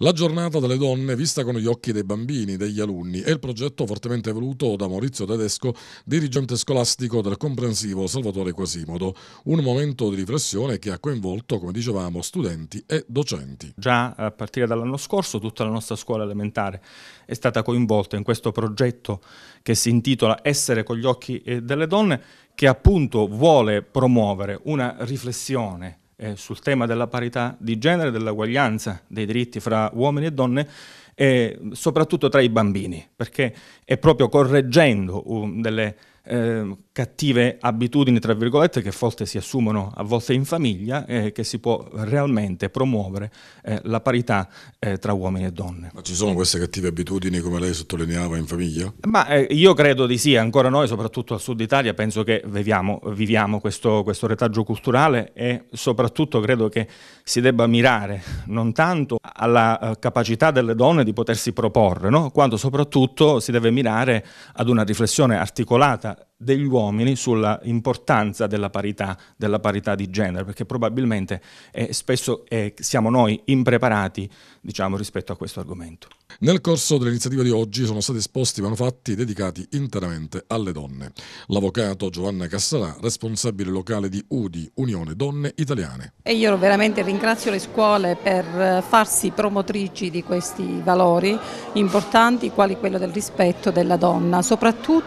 La giornata delle donne vista con gli occhi dei bambini, degli alunni, è il progetto fortemente voluto da Maurizio Tedesco, dirigente scolastico del comprensivo Salvatore Quasimodo. Un momento di riflessione che ha coinvolto, come dicevamo, studenti e docenti. Già a partire dall'anno scorso tutta la nostra scuola elementare è stata coinvolta in questo progetto che si intitola Essere con gli occhi eh, delle donne, che appunto vuole promuovere una riflessione eh, sul tema della parità di genere, dell'uguaglianza dei diritti fra uomini e donne, e soprattutto tra i bambini, perché è proprio correggendo um, delle eh, cattive abitudini, tra virgolette, che a volte si assumono, a volte in famiglia, eh, che si può realmente promuovere eh, la parità eh, tra uomini e donne. Ma ci sono queste cattive abitudini, come lei sottolineava, in famiglia? Ma eh, io credo di sì, ancora noi, soprattutto al sud Italia, penso che viviamo, viviamo questo, questo, retaggio culturale e soprattutto credo che si debba mirare non tanto alla eh, capacità delle donne di potersi proporre, no? quanto soprattutto si deve mirare ad una riflessione articolata degli uomini sulla importanza della parità, della parità di genere, perché probabilmente eh, spesso eh, siamo noi impreparati diciamo, rispetto a questo argomento. Nel corso dell'iniziativa di oggi sono stati esposti manufatti dedicati interamente alle donne. L'avvocato Giovanna Cassarà, responsabile locale di UDI, Unione Donne Italiane. E io veramente ringrazio le scuole per eh, farsi promotrici di questi valori importanti, quali quello del rispetto della donna, soprattutto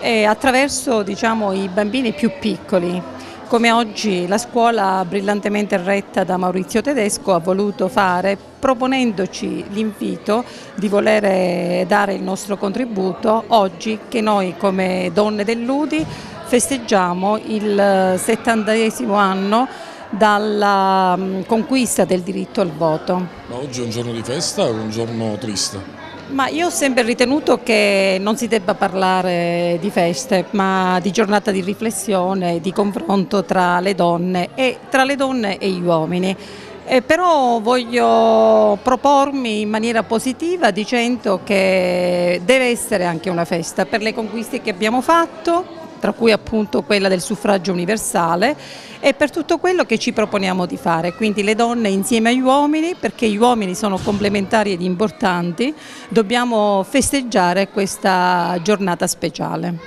eh, attraverso diciamo, i bambini più piccoli. Come oggi la scuola, brillantemente retta da Maurizio Tedesco, ha voluto fare proponendoci l'invito di voler dare il nostro contributo oggi che noi come donne dell'Udi festeggiamo il settantesimo anno dalla mm, conquista del diritto al voto. Ma oggi è un giorno di festa o un giorno triste? Ma io ho sempre ritenuto che non si debba parlare di feste, ma di giornata di riflessione, di confronto tra le donne e, tra le donne e gli uomini. Eh, però voglio propormi in maniera positiva dicendo che deve essere anche una festa per le conquiste che abbiamo fatto, tra cui appunto quella del suffragio universale e per tutto quello che ci proponiamo di fare, quindi le donne insieme agli uomini, perché gli uomini sono complementari ed importanti, dobbiamo festeggiare questa giornata speciale.